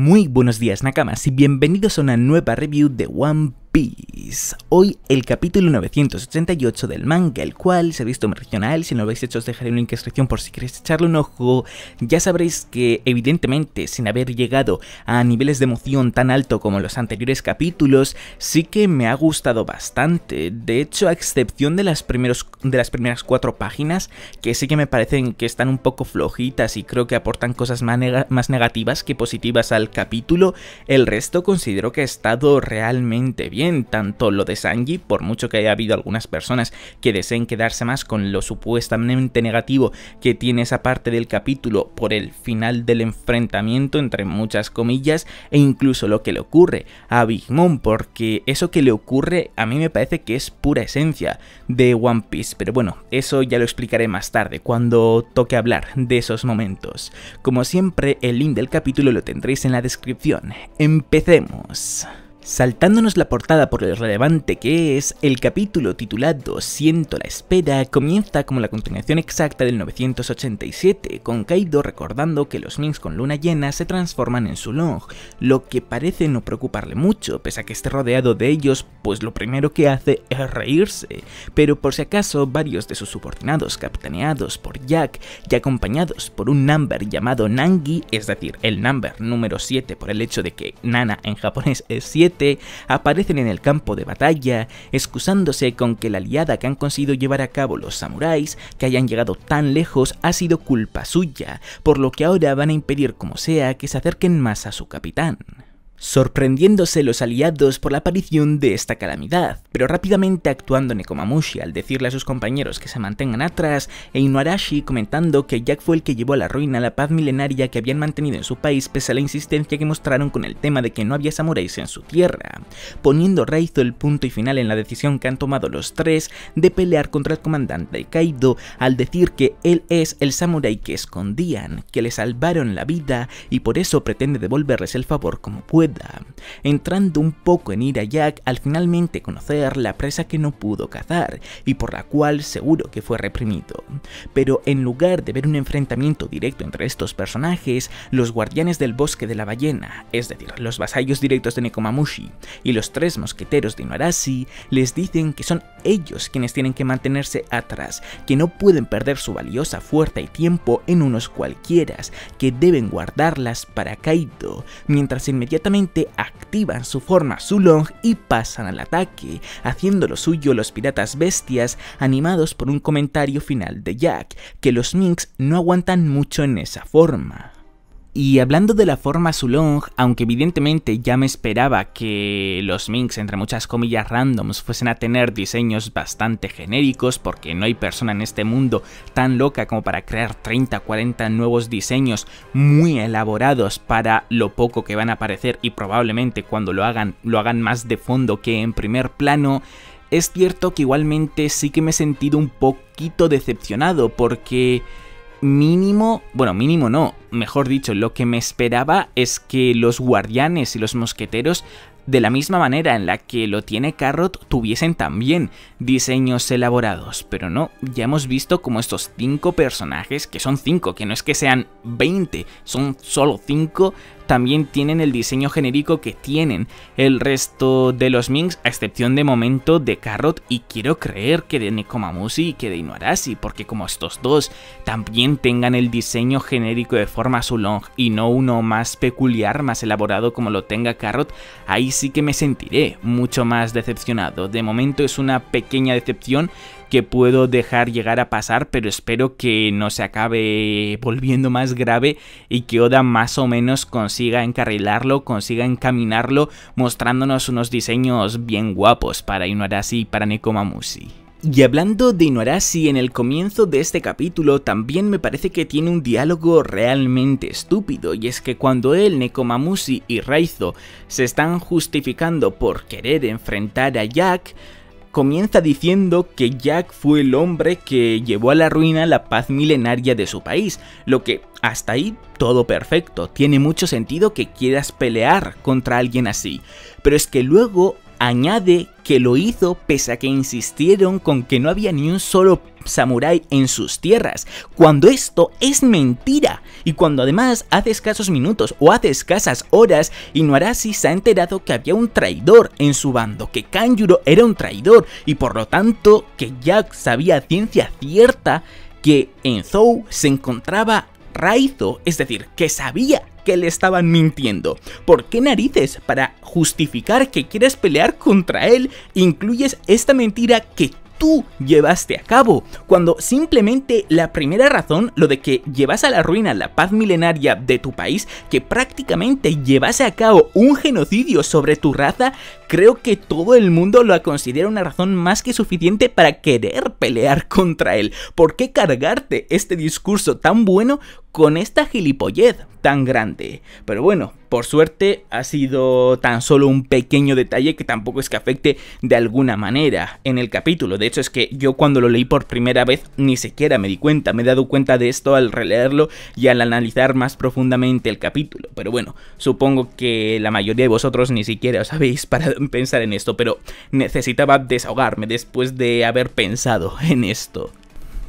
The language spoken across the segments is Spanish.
Muy buenos días Nakamas y bienvenidos a una nueva review de One Peace. Hoy el capítulo 988 del manga, el cual se ha visto en regional. Si no lo habéis hecho, os dejaré un link en descripción por si queréis echarle un ojo. Ya sabréis que, evidentemente, sin haber llegado a niveles de emoción tan alto como los anteriores capítulos, sí que me ha gustado bastante. De hecho, a excepción de las, primeros, de las primeras cuatro páginas, que sí que me parecen que están un poco flojitas y creo que aportan cosas más negativas que positivas al capítulo, el resto considero que ha estado realmente bien tanto lo de Sanji, por mucho que haya habido algunas personas que deseen quedarse más con lo supuestamente negativo que tiene esa parte del capítulo por el final del enfrentamiento, entre muchas comillas, e incluso lo que le ocurre a Big Mom, porque eso que le ocurre a mí me parece que es pura esencia de One Piece, pero bueno, eso ya lo explicaré más tarde, cuando toque hablar de esos momentos. Como siempre, el link del capítulo lo tendréis en la descripción. Empecemos. Saltándonos la portada por lo relevante que es, el capítulo titulado Siento la espera comienza como la continuación exacta del 987, con Kaido recordando que los Minks con luna llena se transforman en su lo que parece no preocuparle mucho, pese a que esté rodeado de ellos, pues lo primero que hace es reírse, pero por si acaso varios de sus subordinados capitaneados por Jack y acompañados por un number llamado Nangi, es decir, el number número 7 por el hecho de que Nana en japonés es 7, aparecen en el campo de batalla, excusándose con que la aliada que han conseguido llevar a cabo los samuráis, que hayan llegado tan lejos, ha sido culpa suya, por lo que ahora van a impedir como sea que se acerquen más a su capitán sorprendiéndose los aliados por la aparición de esta calamidad, pero rápidamente actuando Nekomamushi al decirle a sus compañeros que se mantengan atrás e Inuarashi comentando que Jack fue el que llevó a la ruina la paz milenaria que habían mantenido en su país pese a la insistencia que mostraron con el tema de que no había samuráis en su tierra, poniendo Raizo el punto y final en la decisión que han tomado los tres de pelear contra el comandante Kaido al decir que él es el samurái que escondían, que le salvaron la vida y por eso pretende devolverles el favor como puede Entrando un poco en ira Jack al finalmente conocer la presa que no pudo cazar y por la cual seguro que fue reprimido. Pero en lugar de ver un enfrentamiento directo entre estos personajes, los guardianes del bosque de la ballena, es decir, los vasallos directos de Nekomamushi y los tres mosqueteros de Inuarashi, les dicen que son ellos quienes tienen que mantenerse atrás, que no pueden perder su valiosa fuerza y tiempo en unos cualquieras, que deben guardarlas para Kaido, mientras inmediatamente activan su forma Zulong y pasan al ataque, haciendo lo suyo los piratas bestias animados por un comentario final de Jack, que los minx no aguantan mucho en esa forma. Y hablando de la forma Sulong, aunque evidentemente ya me esperaba que los Minx, entre muchas comillas randoms, fuesen a tener diseños bastante genéricos, porque no hay persona en este mundo tan loca como para crear 30 40 nuevos diseños muy elaborados para lo poco que van a aparecer y probablemente cuando lo hagan, lo hagan más de fondo que en primer plano, es cierto que igualmente sí que me he sentido un poquito decepcionado porque mínimo, bueno, mínimo no, mejor dicho, lo que me esperaba es que los guardianes y los mosqueteros de la misma manera en la que lo tiene Carrot, tuviesen también diseños elaborados. Pero no, ya hemos visto como estos 5 personajes, que son 5, que no es que sean 20, son solo 5, también tienen el diseño genérico que tienen el resto de los Minks, a excepción de momento de Carrot y quiero creer que de Nekomamushi y que de Inuarashi, porque como estos dos también tengan el diseño genérico de forma y no uno más peculiar, más elaborado como lo tenga Carrot, ahí sí que me sentiré mucho más decepcionado. De momento es una pequeña decepción que puedo dejar llegar a pasar, pero espero que no se acabe volviendo más grave y que Oda más o menos consiga encarrilarlo, consiga encaminarlo, mostrándonos unos diseños bien guapos para Inuarashi y para Nekomamushi. Y hablando de Inuarashi, en el comienzo de este capítulo también me parece que tiene un diálogo realmente estúpido, y es que cuando él, Nekomamushi y Raizo se están justificando por querer enfrentar a Jack, comienza diciendo que Jack fue el hombre que llevó a la ruina la paz milenaria de su país, lo que hasta ahí todo perfecto, tiene mucho sentido que quieras pelear contra alguien así, pero es que luego Añade que lo hizo pese a que insistieron con que no había ni un solo samurái en sus tierras, cuando esto es mentira y cuando además hace escasos minutos o hace escasas horas Inuarashi se ha enterado que había un traidor en su bando, que Kanjuro era un traidor y por lo tanto que Jack sabía ciencia cierta que en Zou se encontraba Raizo, es decir, que sabía le estaban mintiendo. ¿Por qué narices para justificar que quieres pelear contra él incluyes esta mentira que tú llevaste a cabo, cuando simplemente la primera razón, lo de que llevas a la ruina la paz milenaria de tu país, que prácticamente llevase a cabo un genocidio sobre tu raza, creo que todo el mundo lo considera una razón más que suficiente para querer pelear contra él. ¿Por qué cargarte este discurso tan bueno con esta gilipollez tan grande. Pero bueno, por suerte ha sido tan solo un pequeño detalle que tampoco es que afecte de alguna manera en el capítulo. De hecho es que yo cuando lo leí por primera vez ni siquiera me di cuenta. Me he dado cuenta de esto al releerlo y al analizar más profundamente el capítulo. Pero bueno, supongo que la mayoría de vosotros ni siquiera os habéis parado pensar en esto, pero necesitaba desahogarme después de haber pensado en esto.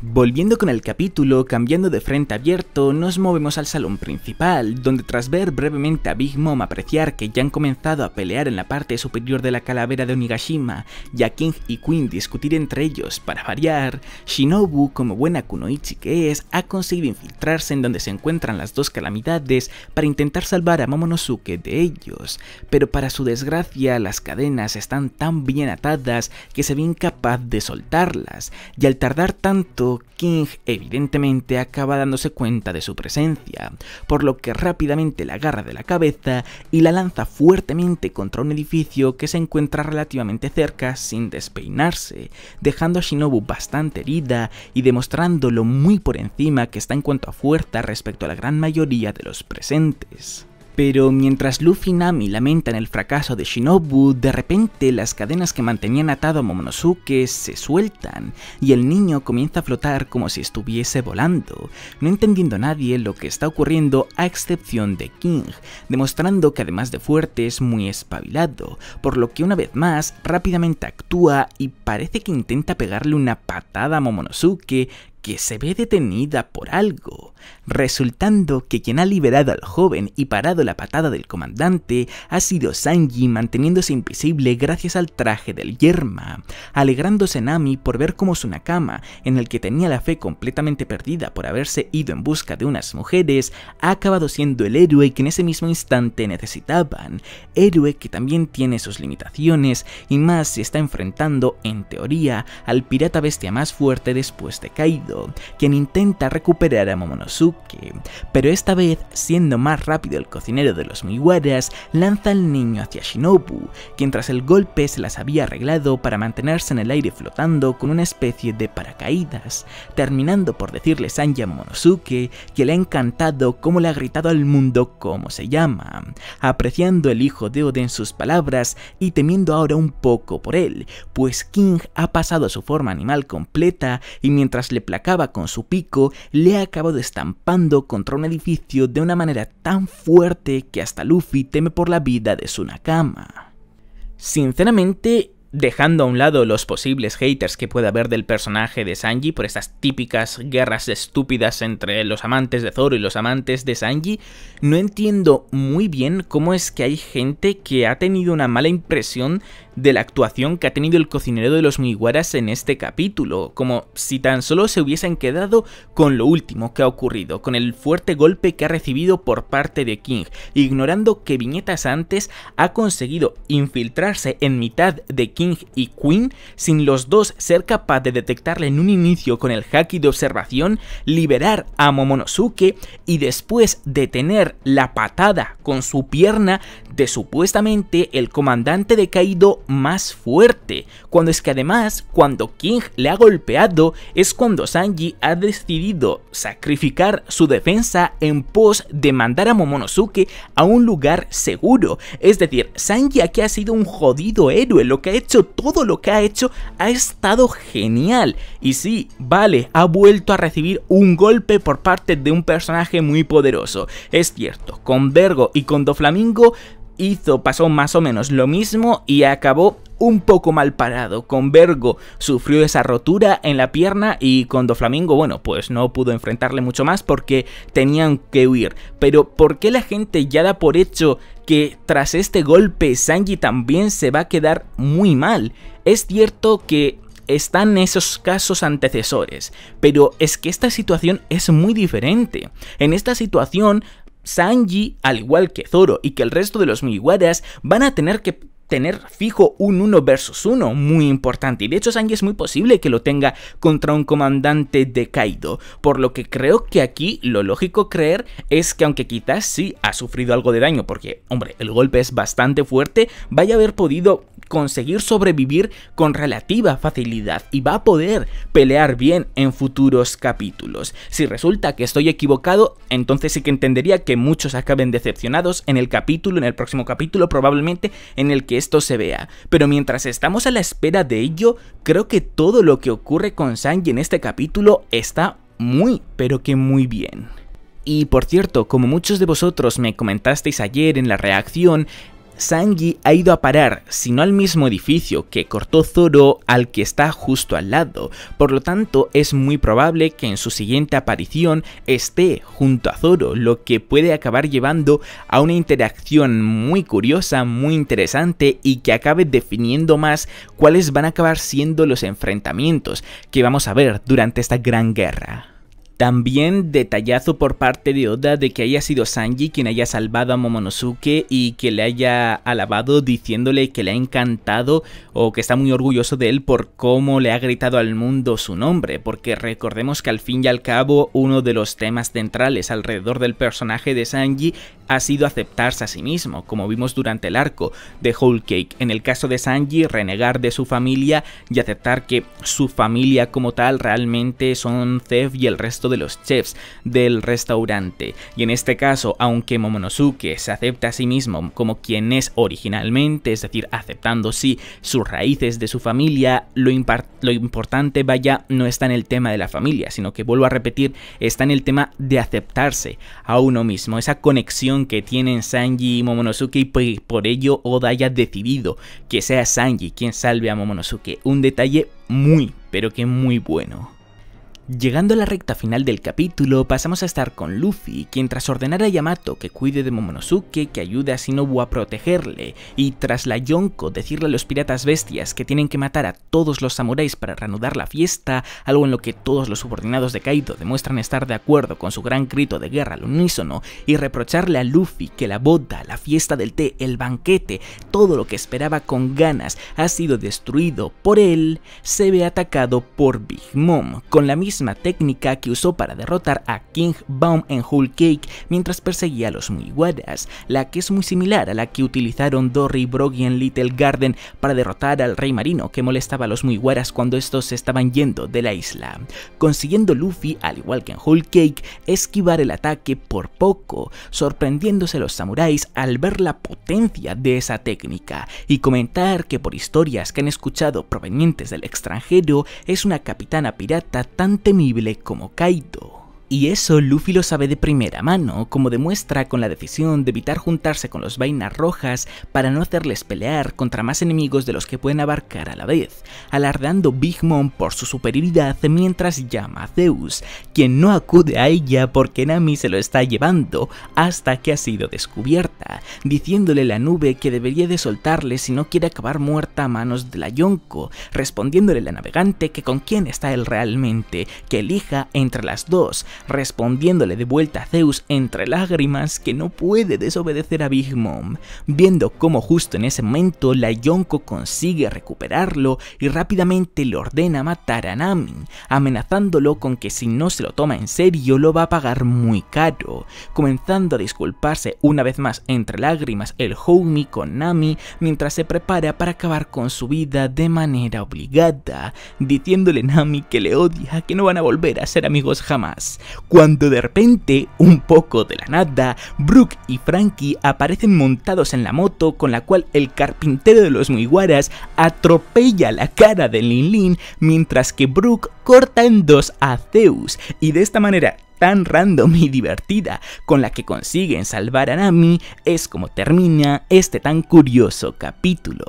Volviendo con el capítulo, cambiando de frente abierto, nos movemos al salón principal, donde tras ver brevemente a Big Mom apreciar que ya han comenzado a pelear en la parte superior de la calavera de Onigashima, y a King y Queen discutir entre ellos para variar, Shinobu, como buena kunoichi que es, ha conseguido infiltrarse en donde se encuentran las dos calamidades para intentar salvar a Momonosuke de ellos, pero para su desgracia las cadenas están tan bien atadas que se ve incapaz de soltarlas, y al tardar tanto King evidentemente acaba dándose cuenta de su presencia, por lo que rápidamente la agarra de la cabeza y la lanza fuertemente contra un edificio que se encuentra relativamente cerca sin despeinarse, dejando a Shinobu bastante herida y demostrándolo muy por encima que está en cuanto a fuerza respecto a la gran mayoría de los presentes. Pero mientras Luffy y Nami lamentan el fracaso de Shinobu, de repente las cadenas que mantenían atado a Momonosuke se sueltan y el niño comienza a flotar como si estuviese volando, no entendiendo nadie lo que está ocurriendo a excepción de King, demostrando que además de fuerte es muy espabilado, por lo que una vez más rápidamente actúa y parece que intenta pegarle una patada a Momonosuke que se ve detenida por algo, resultando que quien ha liberado al joven y parado la patada del comandante ha sido Sanji manteniéndose invisible gracias al traje del yerma, alegrándose Nami por ver cómo su nakama, en el que tenía la fe completamente perdida por haberse ido en busca de unas mujeres, ha acabado siendo el héroe que en ese mismo instante necesitaban, héroe que también tiene sus limitaciones y más se está enfrentando en teoría al pirata bestia más fuerte después de Kaido quien intenta recuperar a Momonosuke, pero esta vez, siendo más rápido el cocinero de los Miwaras, lanza al niño hacia Shinobu, quien tras el golpe se las había arreglado para mantenerse en el aire flotando con una especie de paracaídas, terminando por decirle a Momonosuke que le ha encantado cómo le ha gritado al mundo cómo se llama, apreciando el hijo de Oden sus palabras y temiendo ahora un poco por él, pues King ha pasado a su forma animal completa y mientras le acaba con su pico le ha acabado estampando contra un edificio de una manera tan fuerte que hasta Luffy teme por la vida de su Nakama. Sinceramente, dejando a un lado los posibles haters que pueda haber del personaje de Sanji por estas típicas guerras estúpidas entre los amantes de Zoro y los amantes de Sanji, no entiendo muy bien cómo es que hay gente que ha tenido una mala impresión de la actuación que ha tenido el cocinero de los Miguaras en este capítulo, como si tan solo se hubiesen quedado con lo último que ha ocurrido, con el fuerte golpe que ha recibido por parte de King, ignorando que viñetas antes ha conseguido infiltrarse en mitad de King y Queen sin los dos ser capaz de detectarle en un inicio con el haki de observación, liberar a Momonosuke y después detener la patada con su pierna de supuestamente el comandante de Kaido más fuerte, cuando es que además cuando King le ha golpeado es cuando Sanji ha decidido sacrificar su defensa en pos de mandar a Momonosuke a un lugar seguro, es decir, Sanji aquí ha sido un jodido héroe, lo que ha hecho, todo lo que ha hecho ha estado genial y sí, vale, ha vuelto a recibir un golpe por parte de un personaje muy poderoso, es cierto, con Vergo y con Doflamingo hizo, pasó más o menos lo mismo y acabó un poco mal parado. Con Vergo sufrió esa rotura en la pierna y con Doflamingo, bueno, pues no pudo enfrentarle mucho más porque tenían que huir. Pero ¿por qué la gente ya da por hecho que tras este golpe Sanji también se va a quedar muy mal? Es cierto que están esos casos antecesores, pero es que esta situación es muy diferente. En esta situación Sanji, al igual que Zoro y que el resto de los miwadas, van a tener que tener fijo un 1 versus 1 muy importante y de hecho Sanji es muy posible que lo tenga contra un comandante de Kaido, por lo que creo que aquí lo lógico creer es que aunque quizás sí ha sufrido algo de daño porque hombre el golpe es bastante fuerte, vaya a haber podido conseguir sobrevivir con relativa facilidad y va a poder pelear bien en futuros capítulos. Si resulta que estoy equivocado, entonces sí que entendería que muchos acaben decepcionados en el capítulo, en el próximo capítulo probablemente en el que esto se vea. Pero mientras estamos a la espera de ello, creo que todo lo que ocurre con Sanji en este capítulo está muy, pero que muy bien. Y por cierto, como muchos de vosotros me comentasteis ayer en la reacción, Sanji ha ido a parar, si no al mismo edificio que cortó Zoro, al que está justo al lado, por lo tanto es muy probable que en su siguiente aparición esté junto a Zoro, lo que puede acabar llevando a una interacción muy curiosa, muy interesante y que acabe definiendo más cuáles van a acabar siendo los enfrentamientos que vamos a ver durante esta gran guerra. También detallazo por parte de Oda de que haya sido Sanji quien haya salvado a Momonosuke y que le haya alabado diciéndole que le ha encantado o que está muy orgulloso de él por cómo le ha gritado al mundo su nombre, porque recordemos que al fin y al cabo uno de los temas centrales alrededor del personaje de Sanji ha sido aceptarse a sí mismo, como vimos durante el arco de Whole Cake. En el caso de Sanji, renegar de su familia y aceptar que su familia como tal realmente son Zef y el resto de los chefs del restaurante. Y en este caso, aunque Momonosuke se acepta a sí mismo como quien es originalmente, es decir, aceptando sí sus raíces de su familia, lo, lo importante, vaya, no está en el tema de la familia, sino que vuelvo a repetir, está en el tema de aceptarse a uno mismo, esa conexión que tienen Sanji y Momonosuke y pues, por ello Oda haya decidido que sea Sanji quien salve a Momonosuke. Un detalle muy, pero que muy bueno. Llegando a la recta final del capítulo, pasamos a estar con Luffy, quien tras ordenar a Yamato que cuide de Momonosuke, que ayude a Shinobu a protegerle, y tras la Yonko decirle a los piratas bestias que tienen que matar a todos los samuráis para reanudar la fiesta, algo en lo que todos los subordinados de Kaido demuestran estar de acuerdo con su gran grito de guerra al unísono, y reprocharle a Luffy que la boda, la fiesta del té, el banquete, todo lo que esperaba con ganas ha sido destruido por él, se ve atacado por Big Mom, con la misma misma técnica que usó para derrotar a King Baum en Whole Cake mientras perseguía a los Mugiwaras, la que es muy similar a la que utilizaron Dory y Broggy en Little Garden para derrotar al Rey Marino que molestaba a los Muigwaras cuando estos se estaban yendo de la isla, consiguiendo Luffy, al igual que en Whole Cake, esquivar el ataque por poco, sorprendiéndose los samuráis al ver la potencia de esa técnica y comentar que por historias que han escuchado provenientes del extranjero es una capitana pirata tan temible como Kaito. Y eso Luffy lo sabe de primera mano, como demuestra con la decisión de evitar juntarse con los vainas rojas para no hacerles pelear contra más enemigos de los que pueden abarcar a la vez, alardeando Big Mom por su superioridad mientras llama a Zeus, quien no acude a ella porque Nami se lo está llevando hasta que ha sido descubierta, diciéndole la nube que debería de soltarle si no quiere acabar muerta a manos de la Yonko, respondiéndole la navegante que con quién está él realmente, que elija entre las dos, respondiéndole de vuelta a Zeus entre lágrimas que no puede desobedecer a Big Mom, viendo cómo justo en ese momento la Yonko consigue recuperarlo y rápidamente le ordena matar a Nami, amenazándolo con que si no se lo toma en serio lo va a pagar muy caro, comenzando a disculparse una vez más entre lágrimas el homie con Nami mientras se prepara para acabar con su vida de manera obligada, diciéndole a Nami que le odia, que no van a volver a ser amigos jamás, cuando de repente, un poco de la nada, Brooke y Frankie aparecen montados en la moto con la cual el carpintero de los Muiguaras atropella la cara de Lin Lin mientras que Brooke corta en dos a Zeus y de esta manera tan random y divertida con la que consiguen salvar a Nami es como termina este tan curioso capítulo.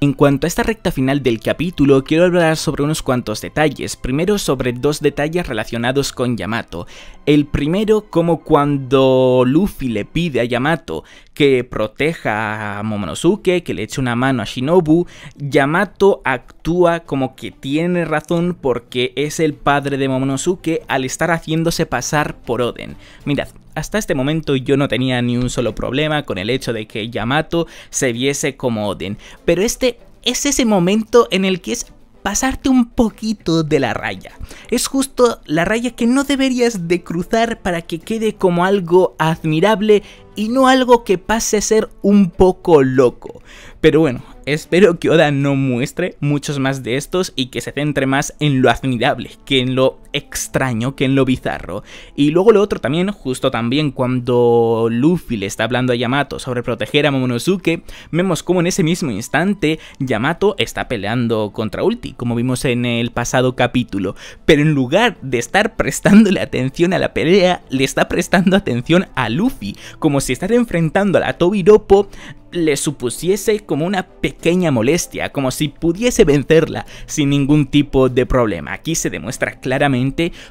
En cuanto a esta recta final del capítulo, quiero hablar sobre unos cuantos detalles. Primero sobre dos detalles relacionados con Yamato. El primero, como cuando Luffy le pide a Yamato que proteja a Momonosuke, que le eche una mano a Shinobu, Yamato actúa como que tiene razón porque es el padre de Momonosuke al estar haciéndose pasar por Oden. Mirad, hasta este momento yo no tenía ni un solo problema con el hecho de que Yamato se viese como Oden. pero este es ese momento en el que es pasarte un poquito de la raya. Es justo la raya que no deberías de cruzar para que quede como algo admirable y no algo que pase a ser un poco loco. Pero bueno, espero que Oda no muestre muchos más de estos y que se centre más en lo admirable que en lo extraño que en lo bizarro. Y luego lo otro también, justo también cuando Luffy le está hablando a Yamato sobre proteger a Momonosuke, vemos como en ese mismo instante Yamato está peleando contra Ulti, como vimos en el pasado capítulo. Pero en lugar de estar prestándole atención a la pelea, le está prestando atención a Luffy, como si estar enfrentando a la Tobiropo le supusiese como una pequeña molestia, como si pudiese vencerla sin ningún tipo de problema. Aquí se demuestra claramente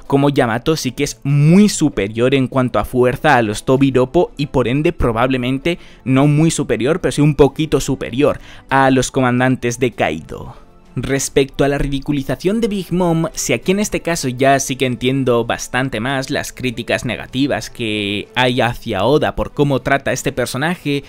como Yamato sí que es muy superior en cuanto a fuerza a los Tobiropo y por ende probablemente no muy superior, pero sí un poquito superior a los comandantes de Kaido. Respecto a la ridiculización de Big Mom, si aquí en este caso ya sí que entiendo bastante más las críticas negativas que hay hacia Oda por cómo trata a este personaje,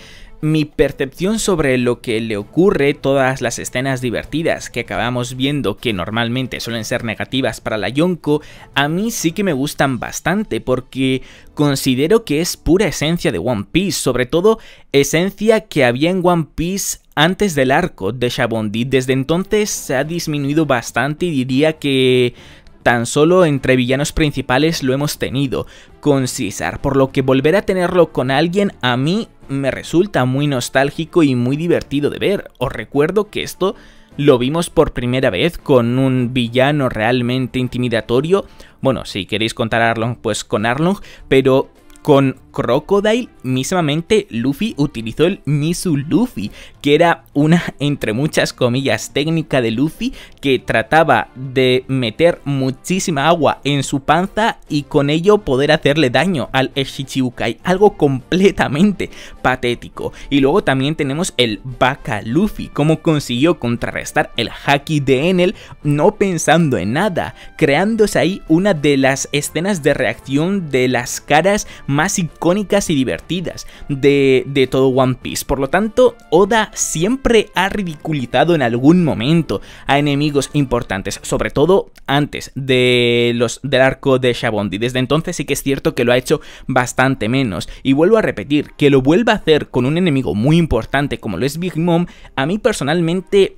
mi percepción sobre lo que le ocurre, todas las escenas divertidas que acabamos viendo que normalmente suelen ser negativas para la Yonko, a mí sí que me gustan bastante porque considero que es pura esencia de One Piece, sobre todo esencia que había en One Piece antes del arco de Shabondi. Desde entonces se ha disminuido bastante y diría que tan solo entre villanos principales lo hemos tenido con César, por lo que volver a tenerlo con alguien a mí me resulta muy nostálgico y muy divertido de ver. Os recuerdo que esto lo vimos por primera vez con un villano realmente intimidatorio. Bueno, si queréis contar a Arlong, pues con Arlong, pero con Crocodile, mismamente, Luffy utilizó el Misu Luffy, que era una, entre muchas comillas, técnica de Luffy que trataba de meter muchísima agua en su panza y con ello poder hacerle daño al Shichibukai, algo completamente patético. Y luego también tenemos el Baka Luffy, como consiguió contrarrestar el Haki de Enel no pensando en nada, creándose ahí una de las escenas de reacción de las caras más más icónicas y divertidas de, todo One Piece. Por lo tanto, Oda siempre ha ridiculizado en algún momento a enemigos importantes, sobre todo antes de los, del arco de Shabondi. Desde entonces sí que es cierto que lo ha hecho bastante menos. Y vuelvo a repetir, que lo vuelva a hacer con un enemigo muy importante como lo es Big Mom, a mí personalmente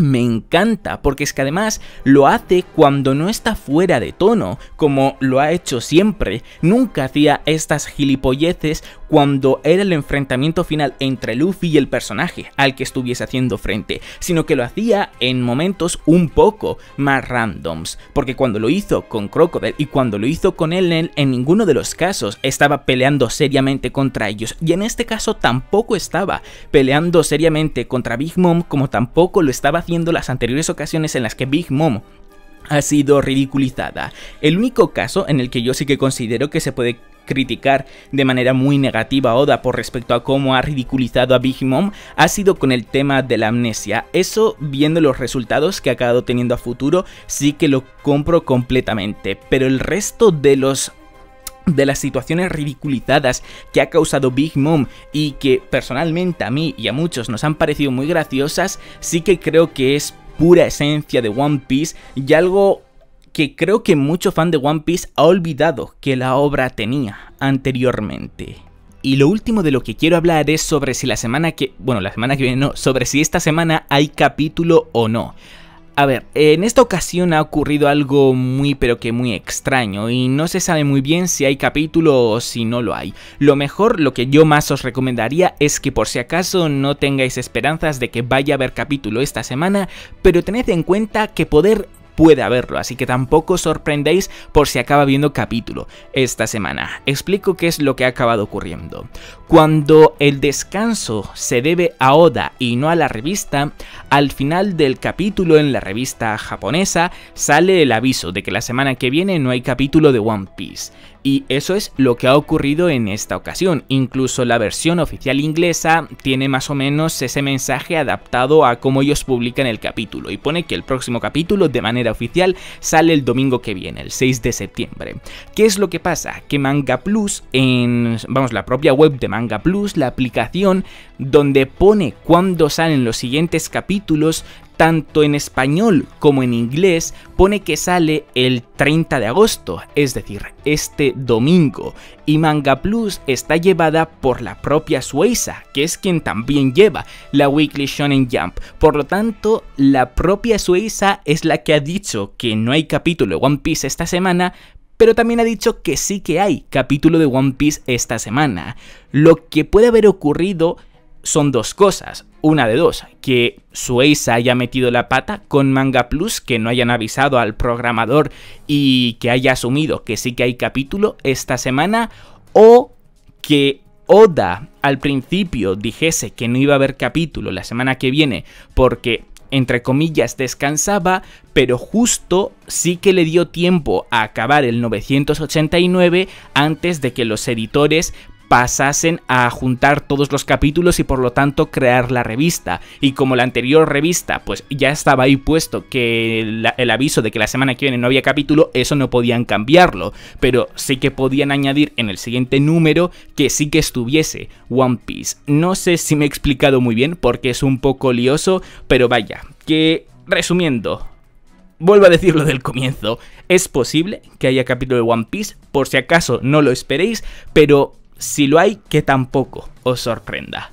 me encanta, porque es que además lo hace cuando no está fuera de tono, como lo ha hecho siempre. Nunca hacía estas gilipolleces cuando era el enfrentamiento final entre Luffy y el personaje al que estuviese haciendo frente, sino que lo hacía en momentos un poco más randoms, porque cuando lo hizo con Crocodile y cuando lo hizo con Ellen, en ninguno de los casos estaba peleando seriamente contra ellos, y en este caso tampoco estaba peleando seriamente contra Big Mom como tampoco lo estaba haciendo viendo las anteriores ocasiones en las que Big Mom ha sido ridiculizada. El único caso en el que yo sí que considero que se puede criticar de manera muy negativa a Oda por respecto a cómo ha ridiculizado a Big Mom ha sido con el tema de la amnesia. Eso, viendo los resultados que ha acabado teniendo a futuro, sí que lo compro completamente. Pero el resto de los de las situaciones ridiculizadas que ha causado Big Mom y que personalmente a mí y a muchos nos han parecido muy graciosas, sí que creo que es pura esencia de One Piece y algo que creo que mucho fan de One Piece ha olvidado que la obra tenía anteriormente. Y lo último de lo que quiero hablar es sobre si la semana que, bueno, la semana que viene no, sobre si esta semana hay capítulo o no. A ver, en esta ocasión ha ocurrido algo muy pero que muy extraño y no se sabe muy bien si hay capítulo o si no lo hay. Lo mejor, lo que yo más os recomendaría es que por si acaso no tengáis esperanzas de que vaya a haber capítulo esta semana, pero tened en cuenta que poder puede haberlo, así que tampoco sorprendéis por si acaba viendo capítulo esta semana. Explico qué es lo que ha acabado ocurriendo. Cuando el descanso se debe a Oda y no a la revista, al final del capítulo en la revista japonesa sale el aviso de que la semana que viene no hay capítulo de One Piece. Y eso es lo que ha ocurrido en esta ocasión. Incluso la versión oficial inglesa tiene más o menos ese mensaje adaptado a cómo ellos publican el capítulo y pone que el próximo capítulo de manera oficial sale el domingo que viene, el 6 de septiembre. ¿Qué es lo que pasa? Que Manga Plus en vamos, la propia web de Manga Plus, la aplicación donde pone cuándo salen los siguientes capítulos, tanto en español como en inglés pone que sale el 30 de agosto, es decir, este domingo, y Manga Plus está llevada por la propia Suiza, que es quien también lleva la Weekly Shonen Jump. Por lo tanto, la propia Suiza es la que ha dicho que no hay capítulo de One Piece esta semana, pero también ha dicho que sí que hay capítulo de One Piece esta semana. Lo que puede haber ocurrido son dos cosas una de dos, que Sueza haya metido la pata con Manga Plus, que no hayan avisado al programador y que haya asumido que sí que hay capítulo esta semana, o que Oda al principio dijese que no iba a haber capítulo la semana que viene porque entre comillas descansaba, pero justo sí que le dio tiempo a acabar el 989 antes de que los editores pasasen a juntar todos los capítulos y por lo tanto crear la revista. Y como la anterior revista, pues ya estaba ahí puesto que el, aviso de que la semana que viene no había capítulo, eso no podían cambiarlo. Pero sí que podían añadir en el siguiente número que sí que estuviese One Piece. No sé si me he explicado muy bien porque es un poco lioso, pero vaya, que resumiendo, vuelvo a decirlo del comienzo, es posible que haya capítulo de One Piece, por si acaso no lo esperéis, pero si lo hay, que tampoco os sorprenda.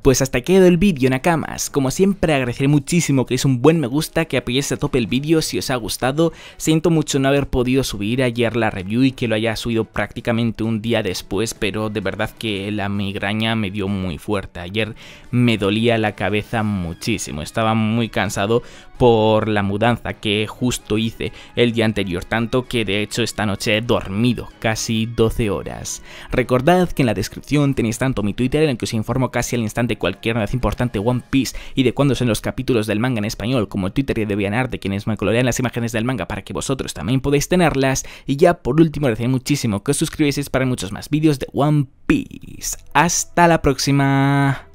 Pues hasta aquí el vídeo, Nakamas. Como siempre, agradeceré muchísimo que es un buen me gusta, que apoyéis a tope el vídeo si os ha gustado. Siento mucho no haber podido subir ayer la review y que lo haya subido prácticamente un día después, pero de verdad que la migraña me dio muy fuerte. Ayer me dolía la cabeza muchísimo, estaba muy cansado por la mudanza que justo hice el día anterior, tanto que de hecho esta noche he dormido casi 12 horas. Recordad que en la descripción tenéis tanto mi Twitter en el que os informo casi al instante cualquier novedad importante One Piece y de cuándo son los capítulos del manga en español, como el Twitter y de quienes me colorean las imágenes del manga para que vosotros también podáis tenerlas. Y ya por último, agradecer muchísimo que os suscribieseis para muchos más vídeos de One Piece. Hasta la próxima.